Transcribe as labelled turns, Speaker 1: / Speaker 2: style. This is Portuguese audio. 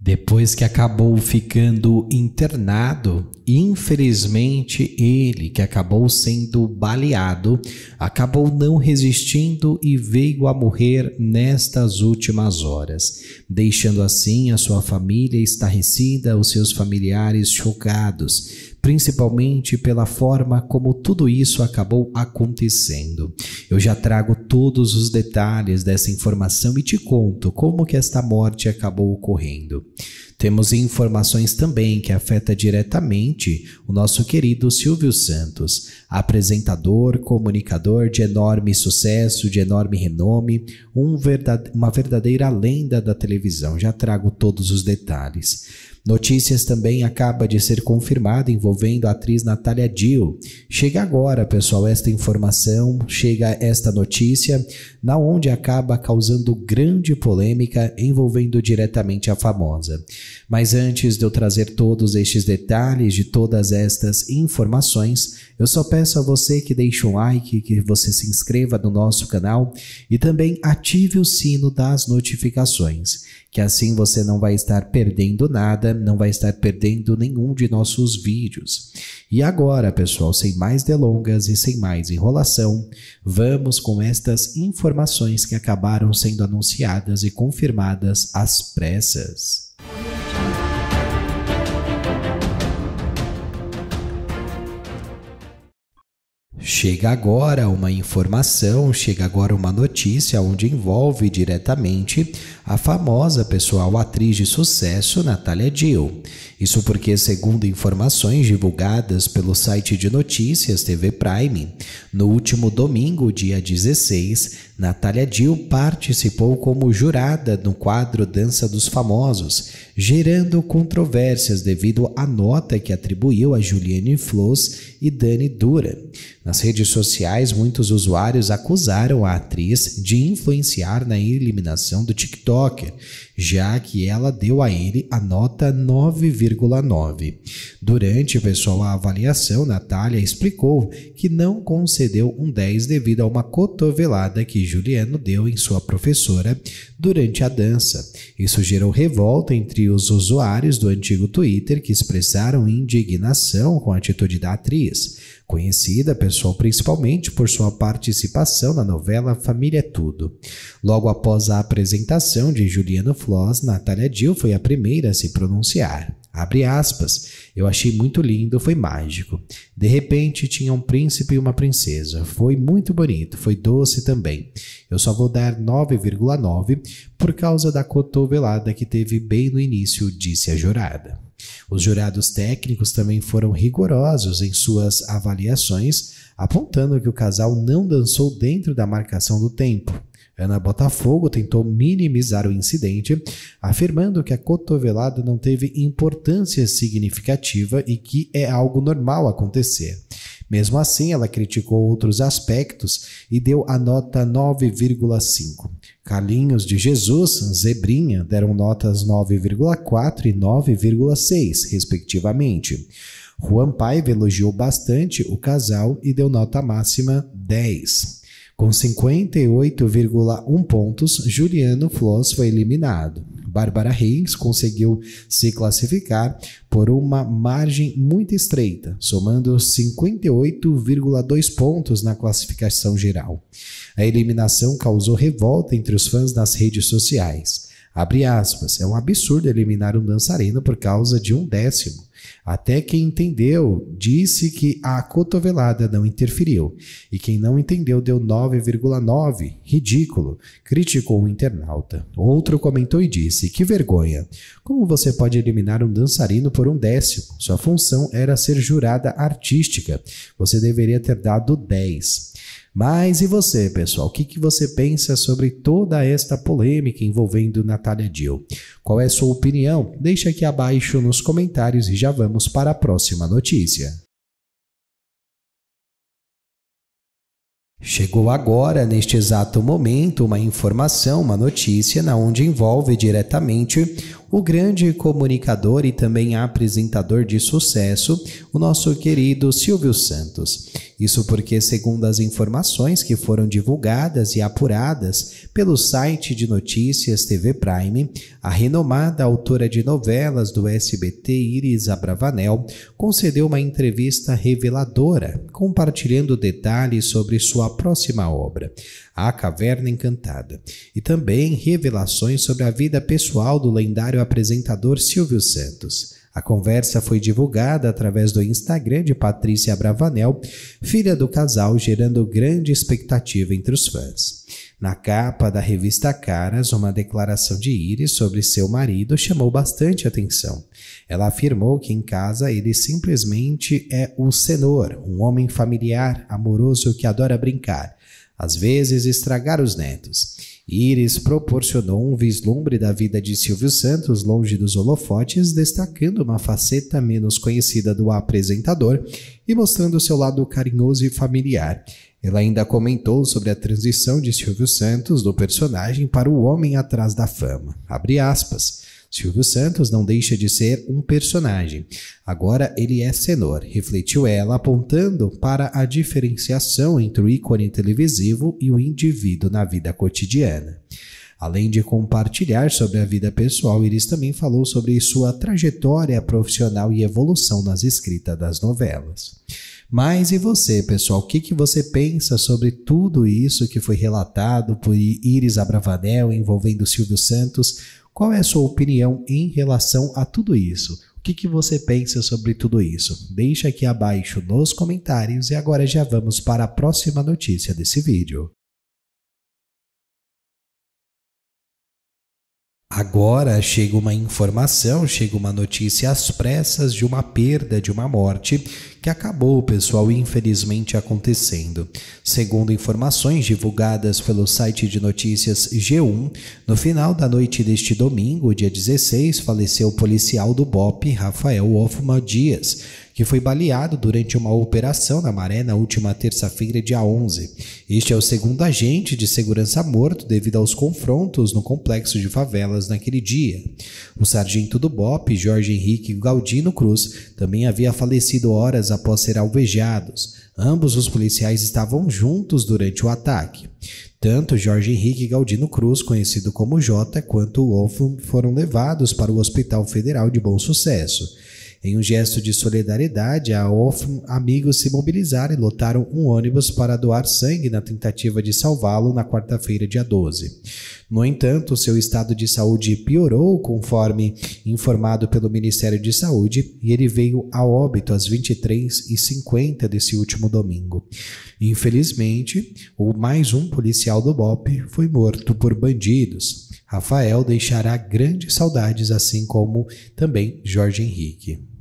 Speaker 1: Depois que acabou ficando internado, infelizmente ele, que acabou sendo baleado, acabou não resistindo e veio a morrer nestas últimas horas, deixando assim a sua família estarrecida, os seus familiares chocados, principalmente pela forma como tudo isso acabou acontecendo. Eu já trago todos os detalhes dessa informação e te conto como que esta morte acabou ocorrendo. Temos informações também que afeta diretamente o nosso querido Silvio Santos, apresentador, comunicador de enorme sucesso, de enorme renome, um verdade... uma verdadeira lenda da televisão. Já trago todos os detalhes. Notícias também acaba de ser confirmada envolvendo a atriz Natália Dill. Chega agora, pessoal, esta informação, chega esta notícia, na onde acaba causando grande polêmica envolvendo diretamente a famosa. Mas antes de eu trazer todos estes detalhes de todas estas informações, eu só peço a você que deixe um like, que você se inscreva no nosso canal e também ative o sino das notificações, que assim você não vai estar perdendo nada, não vai estar perdendo nenhum de nossos vídeos. E agora, pessoal, sem mais delongas e sem mais enrolação, vamos com estas informações que acabaram sendo anunciadas e confirmadas às pressas. Chega agora uma informação, chega agora uma notícia onde envolve diretamente a famosa pessoal atriz de sucesso Natalia Dill. Isso porque, segundo informações divulgadas pelo site de notícias TV Prime, no último domingo, dia 16, Natalia Dill participou como jurada no quadro Dança dos Famosos, gerando controvérsias devido à nota que atribuiu a Juliane Floss e Dani Dura. Nas redes sociais, muitos usuários acusaram a atriz de influenciar na eliminação do TikTok pocket já que ela deu a ele a nota 9,9. Durante, pessoal, a avaliação, Natália explicou que não concedeu um 10 devido a uma cotovelada que Juliano deu em sua professora durante a dança. Isso gerou revolta entre os usuários do antigo Twitter que expressaram indignação com a atitude da atriz conhecida pessoal principalmente por sua participação na novela Família é Tudo. Logo após a apresentação de Juliano Floss, Natália Dill foi a primeira a se pronunciar. Abre aspas. Eu achei muito lindo, foi mágico. De repente tinha um príncipe e uma princesa. Foi muito bonito, foi doce também. Eu só vou dar 9,9 por causa da cotovelada que teve bem no início, disse a jurada. Os jurados técnicos também foram rigorosos em suas avaliações, apontando que o casal não dançou dentro da marcação do tempo. Ana Botafogo tentou minimizar o incidente, afirmando que a cotovelada não teve importância significativa e que é algo normal acontecer. Mesmo assim, ela criticou outros aspectos e deu a nota 9,5. Carlinhos de Jesus, Zebrinha, deram notas 9,4 e 9,6, respectivamente. Juan Paiva elogiou bastante o casal e deu nota máxima 10. Com 58,1 pontos, Juliano Floss foi eliminado. Bárbara Reis conseguiu se classificar por uma margem muito estreita, somando 58,2 pontos na classificação geral. A eliminação causou revolta entre os fãs nas redes sociais. Aspas, é um absurdo eliminar um dançarino por causa de um décimo. Até quem entendeu disse que a cotovelada não interferiu, e quem não entendeu deu 9,9, ridículo, criticou o internauta. Outro comentou e disse: Que vergonha! Como você pode eliminar um dançarino por um décimo? Sua função era ser jurada artística. Você deveria ter dado 10. Mas e você, pessoal? O que, que, você pensa sobre toda esta polêmica envolvendo Natália Dill? Qual é a sua opinião? Deixa aqui abaixo nos comentários e já já vamos para a próxima notícia. Chegou agora, neste exato momento, uma informação, uma notícia, na onde envolve diretamente o grande comunicador e também apresentador de sucesso, o nosso querido Silvio Santos. Isso porque, segundo as informações que foram divulgadas e apuradas pelo site de notícias TV Prime, a renomada autora de novelas do SBT Iris Abravanel concedeu uma entrevista reveladora, compartilhando detalhes sobre sua próxima obra. A Caverna Encantada, e também revelações sobre a vida pessoal do lendário apresentador Silvio Santos. A conversa foi divulgada através do Instagram de Patrícia Bravanel, filha do casal, gerando grande expectativa entre os fãs. Na capa da revista Caras, uma declaração de Iris sobre seu marido chamou bastante atenção. Ela afirmou que em casa ele simplesmente é o senhor, um homem familiar, amoroso que adora brincar às vezes estragar os netos. Iris proporcionou um vislumbre da vida de Silvio Santos longe dos holofotes, destacando uma faceta menos conhecida do apresentador e mostrando seu lado carinhoso e familiar. Ela ainda comentou sobre a transição de Silvio Santos do personagem para o homem atrás da fama. Abre aspas. Silvio Santos não deixa de ser um personagem. Agora ele é senhor, refletiu ela, apontando para a diferenciação entre o ícone televisivo e o indivíduo na vida cotidiana. Além de compartilhar sobre a vida pessoal, Iris também falou sobre sua trajetória profissional e evolução nas escritas das novelas. Mas e você, pessoal? O que, que você pensa sobre tudo isso que foi relatado por Iris Abravanel envolvendo Silvio Santos? Qual é a sua opinião em relação a tudo isso? O que, que você pensa sobre tudo isso? Deixa aqui abaixo nos comentários e agora já vamos para a próxima notícia desse vídeo. Agora chega uma informação, chega uma notícia às pressas de uma perda, de uma morte que acabou, pessoal, infelizmente acontecendo. Segundo informações divulgadas pelo site de notícias G1, no final da noite deste domingo, dia 16, faleceu o policial do BOP, Rafael Hoffman Dias, que foi baleado durante uma operação na Maré na última terça-feira, dia 11. Este é o segundo agente de segurança morto devido aos confrontos no complexo de favelas naquele dia. O sargento do BOP, Jorge Henrique Galdino Cruz, também havia falecido horas após após ser alvejados. Ambos os policiais estavam juntos durante o ataque. Tanto Jorge Henrique Galdino Cruz, conhecido como Jota, quanto o Wolfo foram levados para o Hospital Federal de Bom Sucesso. Em um gesto de solidariedade, a Wolfram amigos se mobilizaram e lotaram um ônibus para doar sangue na tentativa de salvá-lo na quarta-feira, dia 12. No entanto, seu estado de saúde piorou conforme informado pelo Ministério de Saúde e ele veio a óbito às 23h50 desse último domingo. Infelizmente, o mais um policial do BOP foi morto por bandidos. Rafael deixará grandes saudades, assim como também Jorge Henrique.